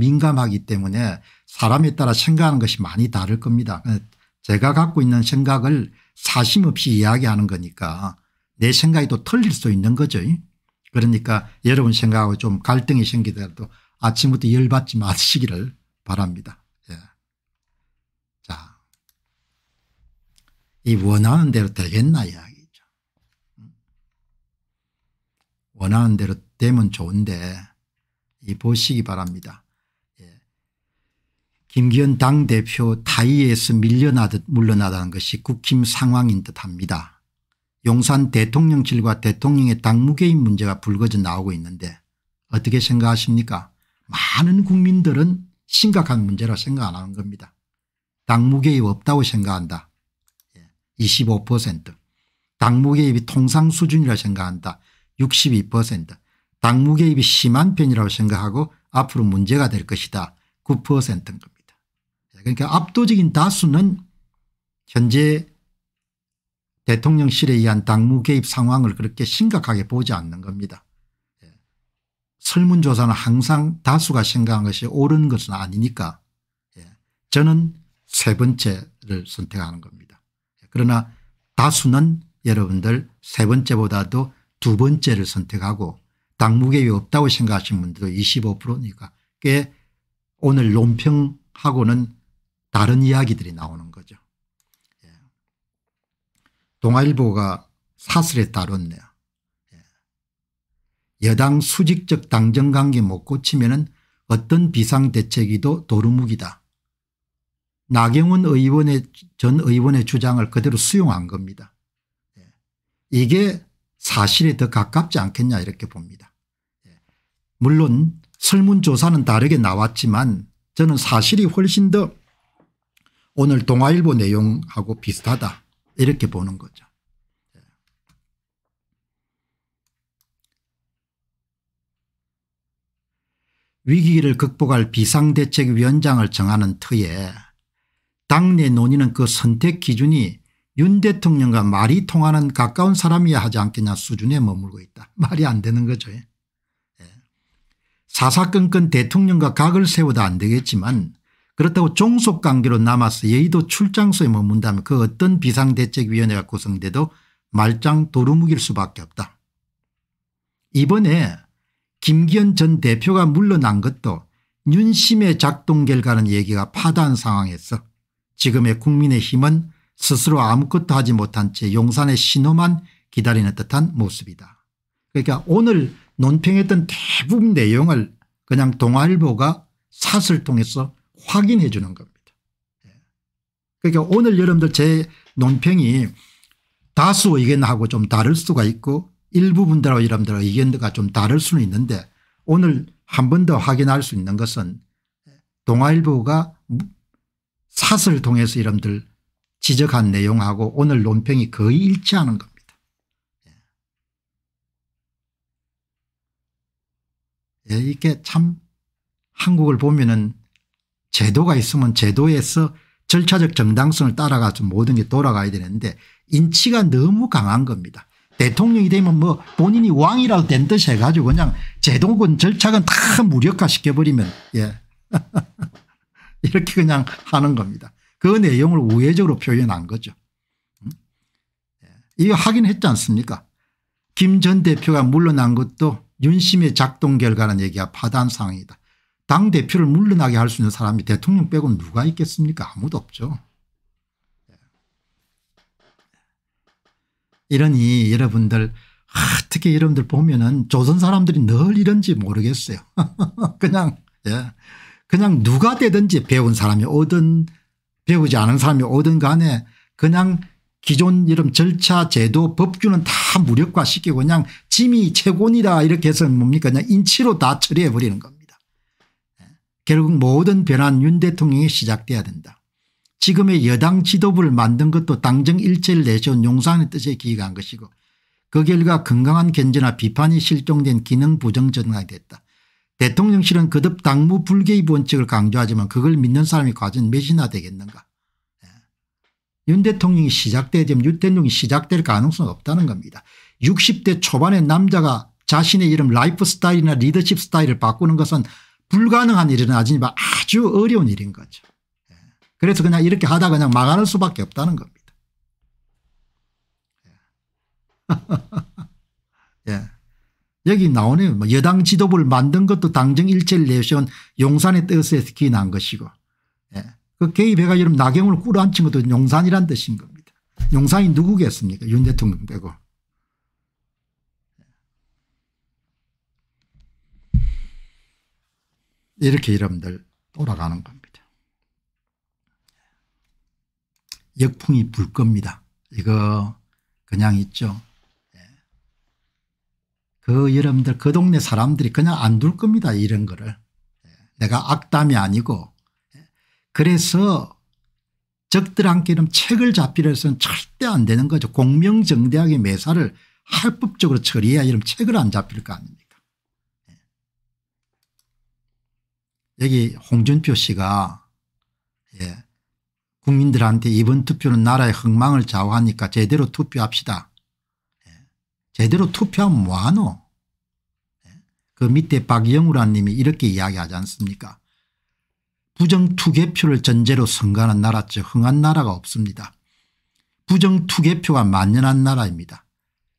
민감하기 때문에 사람에 따라 생각하는 것이 많이 다를 겁니다. 어, 제가 갖고 있는 생각을 사심 없이 이야기하는 거니까 내 생각이 또 틀릴 수 있는 거죠. 그러니까 여러분 생각하고 좀 갈등이 생기더라도 아침부터 열받지 마시기를 바랍니다. 예. 자, 이 원하는 대로 되겠나 이야기죠. 원하는 대로 되면 좋은데 이 보시기 바랍니다. 김기현 당대표 타이에서 밀려나듯 물러나다는 것이 국힘 상황인 듯합니다. 용산 대통령실과 대통령의 당무개인 문제가 불거져 나오고 있는데 어떻게 생각하십니까 많은 국민들은 심각한 문제라 생각 안 하는 겁니다. 당무개입 없다고 생각한다. 25% 예, 당무개입이 통상 수준이라 생각한다. 62% 당무개입이 심한 편이라고 생각하고 앞으로 문제가 될 것이다. 9%인 겁니다. 그러니까 압도적인 다수는 현재 대통령실에 의한 당무 개입 상황을 그렇게 심각하게 보지 않는 겁니다. 예. 설문조사는 항상 다수가 생각한 것이 옳은 것은 아니니까 예. 저는 세 번째를 선택하는 겁니다. 예. 그러나 다수는 여러분들 세 번째보다도 두 번째를 선택하고 당무개입이 없다고 생각하시는 분들도 25%니까 꽤 오늘 논평하고는 다른 이야기들이 나오는 거죠. 예. 동아일보가 사슬에 따랐네요. 예. 여당 수직적 당정관계 못 고치면 어떤 비상대책이도 도루묵이다. 나경원 의원의 전 의원의 주장을 그대로 수용한 겁니다. 예. 이게 사실에 더 가깝지 않겠냐 이렇게 봅니다. 예. 물론 설문조사는 다르게 나왔지만 저는 사실이 훨씬 더 오늘 동아일보 내용하고 비슷하다 이렇게 보는 거죠. 위기를 극복할 비상대책위원장을 정하는 터에 당내 논의는 그 선택 기준이 윤 대통령과 말이 통하는 가까운 사람이야 하지 않겠냐 수준에 머물고 있다. 말이 안 되는 거죠. 예. 사사건건 대통령과 각을 세워도 안 되겠지만 그렇다고 종속관계로 남아서 여의도 출장소에 머문다면 그 어떤 비상대책위원회가 구성돼도 말짱 도루묵일 수밖에 없다. 이번에 김기현 전 대표가 물러난 것도 윤심의 작동 결과는 얘기가 파다한 상황에서 지금의 국민의힘은 스스로 아무것도 하지 못한 채 용산의 신호만 기다리는 듯한 모습이다. 그러니까 오늘 논평했던 대부분 내용을 그냥 동아일보가 사설 통해서 확인해 주는 겁니다. 예. 그러니까 오늘 여러분들 제 논평이 다수 의견하고 좀 다를 수가 있고 일부분들하고 여러분들 의견과 좀 다를 수는 있는데 오늘 한 번 더 확인할 수 있는 것은 동아일보가 사설 통해서 여러분들 지적한 내용하고 오늘 논평이 거의 일치하는 겁니다. 예. 예, 이게 참 한국을 보면은 제도가 있으면 제도에서 절차적 정당성을 따라가서 모든 게 돌아가야 되는데 인치가 너무 강한 겁니다. 대통령이 되면 뭐 본인이 왕이라도 된듯 해가지고 그냥 제도군 절차는 다 무력화시켜버리면 예 이렇게 그냥 하는 겁니다. 그 내용을 우회적으로 표현한 거죠. 음? 예. 이거 확인 했지 않습니까 김 전 대표가 물러난 것도 윤심의 작동 결과라는 얘기가 파단상이다. 황 당대표를 물러나게 할 수 있는 사람이 대통령 빼고는 누가 있겠습니까 아무도 없죠. 예. 이러니 여러분들 아, 특히 여러분들 보면은 조선 사람들이 늘 이런지 모르겠어요. 그냥 예. 그냥 누가 되든지 배운 사람이 오든 배우지 않은 사람이 오든 간에 그냥 기존 이런 절차 제도 법규는 다 무력화시키고 그냥 짐이 최고니라 이렇게 해서 뭡니까 그냥 인치로 다 처리해 버리는 겁니다. 결국 모든 변화윤 대통령이 시작돼야 된다. 지금의 여당 지도부를 만든 것도 당정일체를 내세운 용산의 뜻에 기여한 것이고 그 결과 건강한 견제나 비판이 실종된 기능 부정 전환이 됐다. 대통령실은 그듭 당무 불개입 원칙을 강조하지만 그걸 믿는 사람이 과연 몇이나 되겠는가. 예. 윤 대통령이 시작돼야 되면 윤 대통령이 시작될 가능성은 없다는 겁니다. 60대 초반의 남자가 자신의 이름 라이프 스타일이나 리더십 스타일을 바꾸는 것은 불가능한 일은 아니지만 아주 어려운 일인 거죠. 예. 그래서 그냥 이렇게 하다 그냥 망하는 수밖에 없다는 겁니다. 예. 예. 여기 나오네요. 뭐 여당 지도부를 만든 것도 당정일체를 내세운 용산의 뜻에서 기인한 것이고 예. 그 개입해가 여러분 나경을 꿇어앉힌 것도 용산이란 뜻인 겁니다. 용산이 누구겠습니까 윤 대통령 빼고. 이렇게 여러분들 돌아가는 겁니다. 역풍이 불 겁니다. 이거 그냥 있죠. 예. 그 여러분들 그 동네 사람들이 그냥 안 둘 겁니다. 이런 거를. 예. 내가 악담이 아니고 예. 그래서 적들한테는 책을 잡히려서는 절대 안 되는 거죠. 공명정대하게 매사를 할법적으로 처리해야 이런 책을 안 잡힐 거 아닙니까 여기 홍준표 씨가 예 국민들한테 이번 투표는 나라의 흥망을 좌우하니까 제대로 투표합시다. 예 제대로 투표하면 뭐하노? 예그 밑에 박영우라 님이 이렇게 이야기하지 않습니까? 부정투개표를 전제로 선거하는 나라 즉 흥한 나라가 없습니다. 부정투개표가 만연한 나라입니다.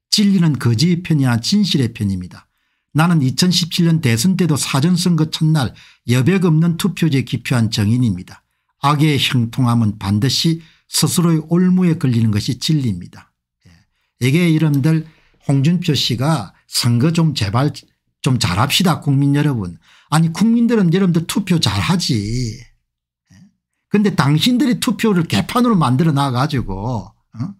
진리는 거짓의 편이 아 진실의 편입니다. 나는 2017년 대선 때도 사전선거 첫날 여백 없는 투표제 기표한 정인입니다. 악의 형통함은 반드시 스스로의 올무에 걸리는 것이 진리입니다. 이게 예. 이름들 홍준표 씨가 선거 좀 제발 좀 잘합시다 국민 여러분. 아니 국민들은 여러분들 투표 잘하지. 그런데 예. 당신들이 투표를 개판으로 만들어 놔가지고 어?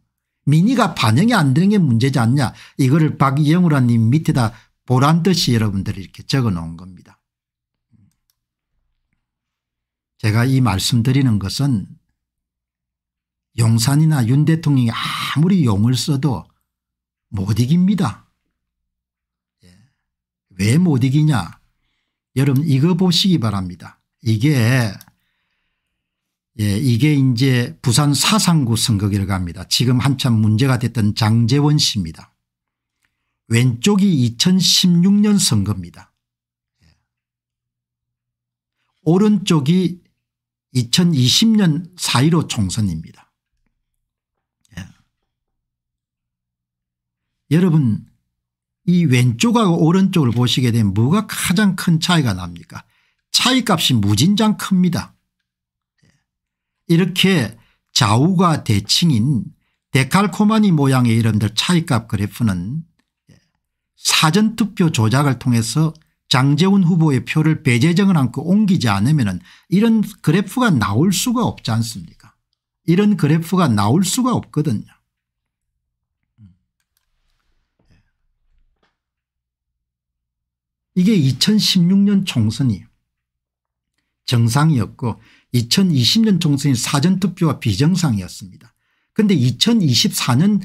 민의가 반영이 안 되는 게 문제지 않냐 이거를 박영우라님 밑에다 보란 듯이 여러분들이 이렇게 적어 놓은 겁니다. 제가 이 말씀드리는 것은 용산이나 윤 대통령이 아무리 용을 써도 못 이깁니다. 예. 왜못 이기냐 여러분 이거 보시기 바랍니다. 이게 예, 이게 이제 부산 사상구 선거 결과입니다. 지금 한참 문제가 됐던 장재원 씨입니다. 왼쪽이 2016년 선거입니다. 예. 오른쪽이 2020년 4.15 총선입니다. 예. 여러분 이 왼쪽하고 오른쪽을 보시게 되면 뭐가 가장 큰 차이가 납니까 차이값이 무진장 큽니다. 예. 이렇게 좌우가 대칭인 데칼코마니 모양의 이름들 차이값 그래프는 사전투표 조작을 통해서 장재훈 후보의 표를 배제정을 안고 옮기지 않으면 이런 그래프가 나올 수가 없지 않습니까 이런 그래프가 나올 수가 없거든요. 이게 2016년 총선이 정상이었고 2020년 총선이 사전투표와 비정상이었습니다. 그런데 2024년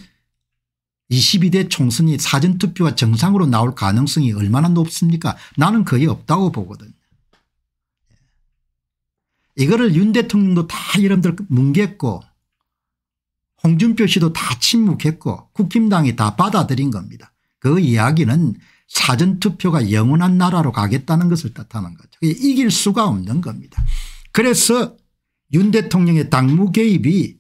22대 총선이 사전투표와 정상으로 나올 가능성이 얼마나 높습니까 나는 거의 없다고 보거든요. 예. 이거를 윤 대통령도 다 여러분들 뭉갰고 홍준표 씨도 다 침묵했고 국힘당이 다 받아들인 겁니다. 그 이야기는 사전투표가 영원한 나라로 가겠다는 것을 뜻하는 거죠. 이길 수가 없는 겁니다. 그래서 윤 대통령의 당무 개입이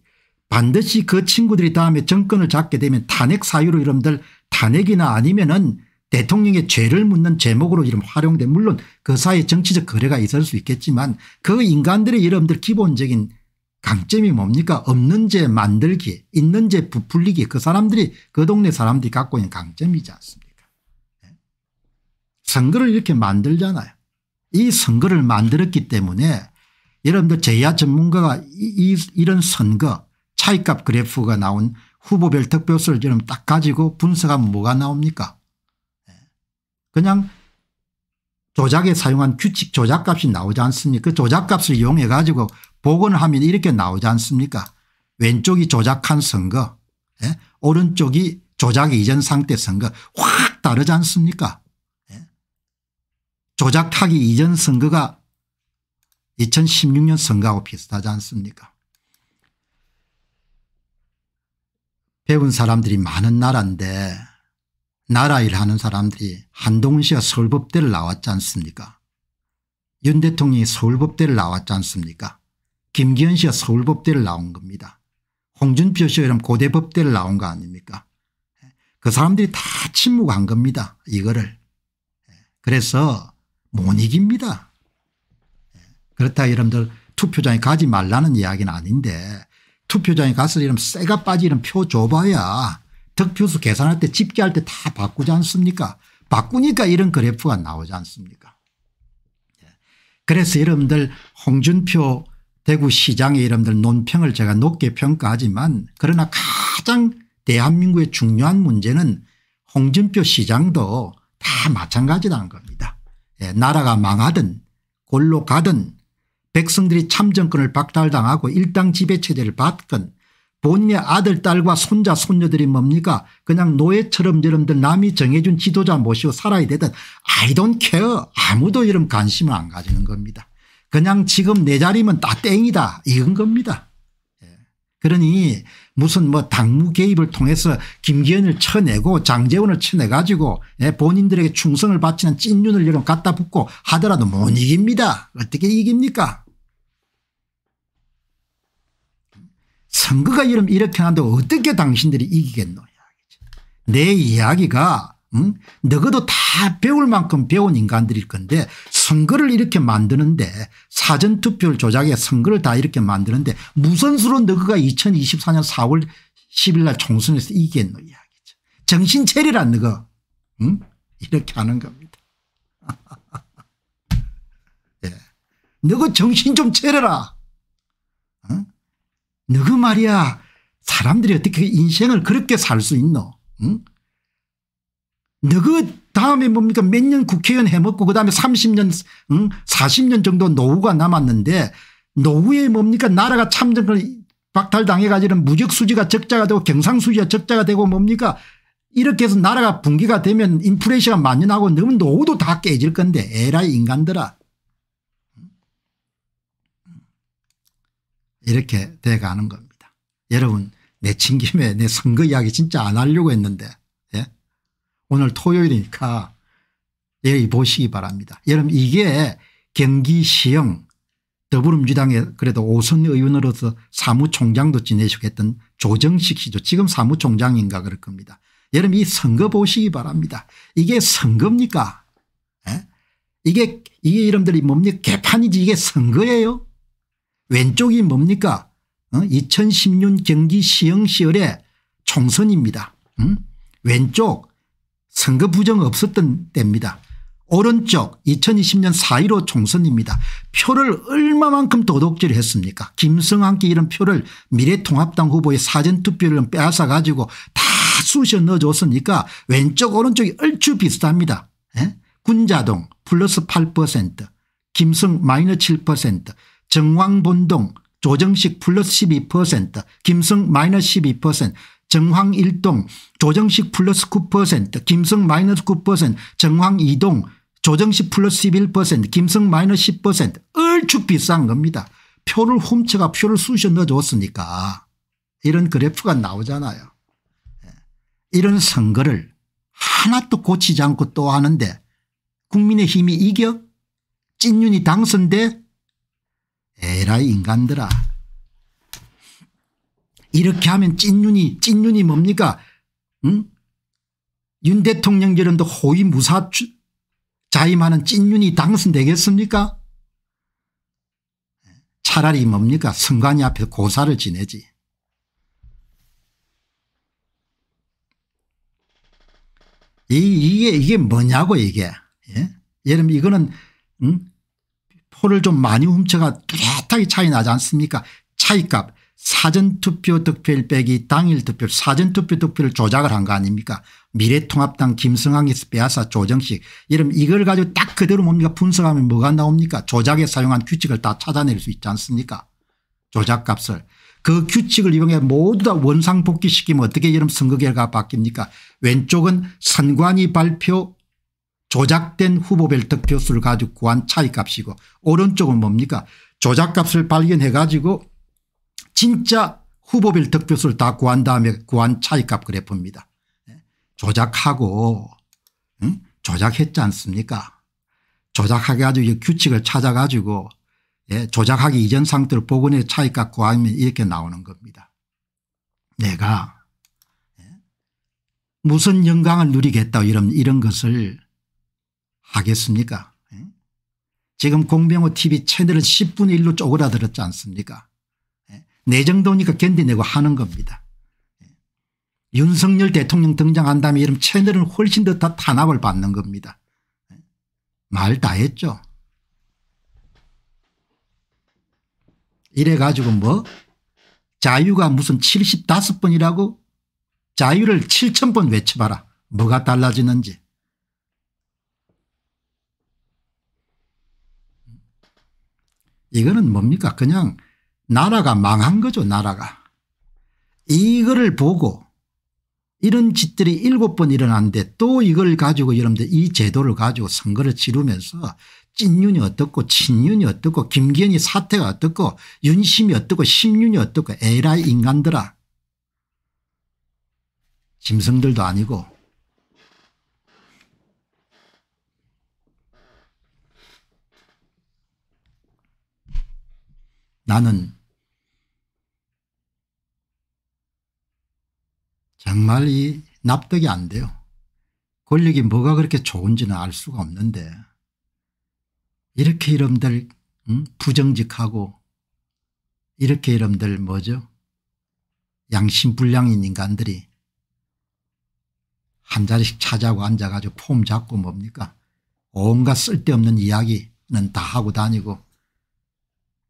반드시 그 친구들이 다음에 정권을 잡게 되면 탄핵 사유로 여러분들 탄핵이나 아니면은 대통령의 죄를 묻는 제목으로 이름 활용돼 물론 그 사이에 정치적 거래가 있을 수 있겠지만 그 인간들의 여러분들 기본적인 강점이 뭡니까 없는 죄 만들기 있는 죄 부풀리기 그 사람들이 그 동네 사람들이 갖고 있는 강점이지 않습니까 네. 선거를 이렇게 만들잖아요 이 선거를 만들었기 때문에 여러분들 제야 전문가가 이, 이, 이런 선거 차이값 그래프가 나온 후보별 득표수를 지금 딱 가지고 분석하면 뭐가 나옵니까 예. 그냥 조작에 사용한 규칙 조작값이 나오지 않습니까 그 조작값을 이용해 가지고 복원을 하면 이렇게 나오지 않습니까 왼쪽이 조작한 선거 예? 오른쪽이 조작 이전 상태 선거 확 다르지 않습니까 예? 조작하기 이전 선거가 2016년 선거하고 비슷하지 않습니까 배운 사람들이 많은 나라인데 나라일 하는 사람들이 한동훈 씨가 서울법대를 나왔지 않습니까 윤 대통령이 서울법대를 나왔지 않습니까 김기현 씨가 서울법대를 나온 겁니다. 홍준표 씨가 이런 고대법대를 나온 거 아닙니까 그 사람들이 다 침묵한 겁니다. 이거를. 그래서 못 이깁니다. 그렇다 여러분들 투표장에 가지 말라는 이야기는 아닌데 투표장에 가서 이런 쇠가 빠지는 표 줘봐야 득표수 계산할 때 집계할 때 다 바꾸지 않습니까 바꾸니까 이런 그래프가 나오지 않습니까 예. 그래서 여러분들 홍준표 대구시장의 여러분들 논평을 제가 높게 평가하지만 그러나 가장 대한민국의 중요한 문제는 홍준표 시장도 다 마찬가지라는 겁니다. 예, 나라가 망하든 골로 가든 백성들이 참정권을 박탈당하고 일당 지배체제를 받건 본인의 아들 딸과 손자 손녀들이 뭡니까 그냥 노예처럼 여러분들 남이 정해준 지도자 모시고 살아야 되든 I don't care 아무도 이런 관심을 안 가지는 겁니다. 그냥 지금 내 자리면 다 땡이다 이건 겁니다. 예. 그러니 무슨 뭐 당무 개입을 통해서 김기현을 쳐내고 장재원을 쳐내가지고 예, 본인들에게 충성을 바치는 찐윤을 이런 갖다 붙고 하더라도 못 이깁니다. 어떻게 이깁니까 선거가 이름 이렇게 하는데 어떻게 당신들이 이기겠노 내 이야기가 응? 너희도 다 배울 만큼 배운 인간들일 건데 선거를 이렇게 만드는데 사전투표를 조작해 선거를 다 이렇게 만드는데 무슨 수로 너희가 2024년 4월 10일 날 총선에서 이기겠노 이야기죠. 정신 차리란 너가 응? 이렇게 하는 겁니다. 네. 예. 너가 정신 좀 차려라. 너그 말이야 사람들이 어떻게 인생을 그렇게 살 수 있노 응? 너그 다음에 뭡니까 몇 년 국회의원 해먹고 그다음에 30년 응? 40년 정도 노후가 남았는데 노후에 뭡니까 나라가 참정을 박탈당해가지고 무적수지가 적자가 되고 경상수지가 적자가 되고 뭡니까 이렇게 해서 나라가 분기가 되면 인플레이션가 만연하고 너무 노후도 다 깨질 건데 에라이 인간들아 이렇게 돼가는 겁니다. 여러분 내친 김에 내 선거 이야기 진짜 안 하려고 했는데 예? 오늘 토요일이니까 여기 보시기 바랍니다. 여러분 이게 경기시흥 더불어민주당의 그래도 오선 의원으로서 사무총장도 지내시고 했던 조정식 씨죠. 지금 사무총장인가 그럴 겁니다. 여러분 이 선거 보시기 바랍니다. 이게 선거입니까? 예? 이게 이게 이름들이 뭡니까? 개판이지 이게 선거예요? 왼쪽이 뭡니까? 어? 2016 경기 시흥 시열의 총선입니다. 음? 왼쪽 선거 부정 없었던 때입니다. 오른쪽 2020년 4.15 총선입니다. 표를 얼마만큼 도둑질했습니까 김성한께 이런 표를 미래통합당 후보의 사전투표를 빼앗아 가지고 다 쑤셔 넣어줬으니까 왼쪽 오른쪽이 얼추 비슷합니다. 에? 예? 군자동 플러스 8% 김성 마이너 7% 정황본동 조정식 플러스 12% 김성 마이너스 12% 정황 1동 조정식 플러스 9% 김성 마이너스 9% 정황 2동 조정식 플러스 11% 김성 마이너스 10% 얼추 비싼 겁니다. 표를 훔쳐가 표를 쑤셔 넣어줬으니까 이런 그래프가 나오잖아요. 예. 이런 선거를 하나도 고치지 않고 또 하는데 국민의힘이 이겨 찐윤이 당선돼 에라 인간들아. 이렇게 하면 찐윤이 찐윤이 뭡니까 응? 윤 대통령 여름도 호위 무사 자임하는 찐윤이 당선되겠습니까 차라리 뭡니까 선관위 앞에서 고사를 지내지. 이, 이게, 이게 뭐냐고 이게. 예? 여러분 이거는 응? 표를 좀 많이 훔쳐가 뚜렷하게 차이 나지 않습니까 차이값 사전투표 득표일 빼기 당일 투표 사전투표 득표를 조작을 한 거 아닙니까 미래통합당 김성환에서 빼앗아 조정식 이런 이걸 가지고 딱 그대로 뭡니까 분석하면 뭐가 나옵니까 조작에 사용한 규칙을 다 찾아낼 수 있지 않습니까 조작값을 그 규칙을 이용해 모두 다 원상복귀시키면 어떻게 이런 선거 결과가 바뀝니까 왼쪽은 선관위 발표 조작된 후보별 득표수를 가지고 구한 차이값이고 오른쪽은 뭡니까 조작값을 발견해 가지고 진짜 후보별 득표수를 다 구한 다음에 구한 차이값 그래프입니다. 예? 조작하고 응? 조작했지 않습니까 조작하게 가지고 규칙을 찾아 가지고 예, 조작하기 이전 상태로 복원의 차이값 구하면 이렇게 나오는 겁니다. 내가 예? 무슨 영광을 누리겠다 이런, 이런 것을 하겠습니까 예? 지금 공병호 tv 채널은 10분의 1로 쪼그라들었지 않습니까 예? 내 정도니까 견디내고 하는 겁니다. 예? 윤석열 대통령 등장한 다음에 이런 채널은 훨씬 더 탄압을 받는 겁니다. 말 다 했죠. 이래 가지고 뭐 자유가 무슨 75번이라고 자유를 7천번 외쳐봐라 뭐가 달라지는지 이거는 뭡니까 그냥 나라가 망한 거죠 나라가. 이거를 보고 이런 짓들이 일곱 번 일어났는데 또 이걸 가지고 여러분들 이 제도를 가지고 선거를 치르면서 찐윤이 어떻고 친윤이 어떻고 김기현이 사태가 어떻고 윤심이 어떻고 심윤이 어떻고 에라 인간들아 짐승들도 아니고 나는 정말 이 납득이 안 돼요. 권력이 뭐가 그렇게 좋은지는 알 수가 없는데 이렇게 이름들 음? 부정직하고 이렇게 이름들 뭐죠 양심불량인 인간들이 한 자리씩 차자고 앉아가지고 폼 잡고 뭡니까 온갖 쓸데없는 이야기는 다 하고 다니고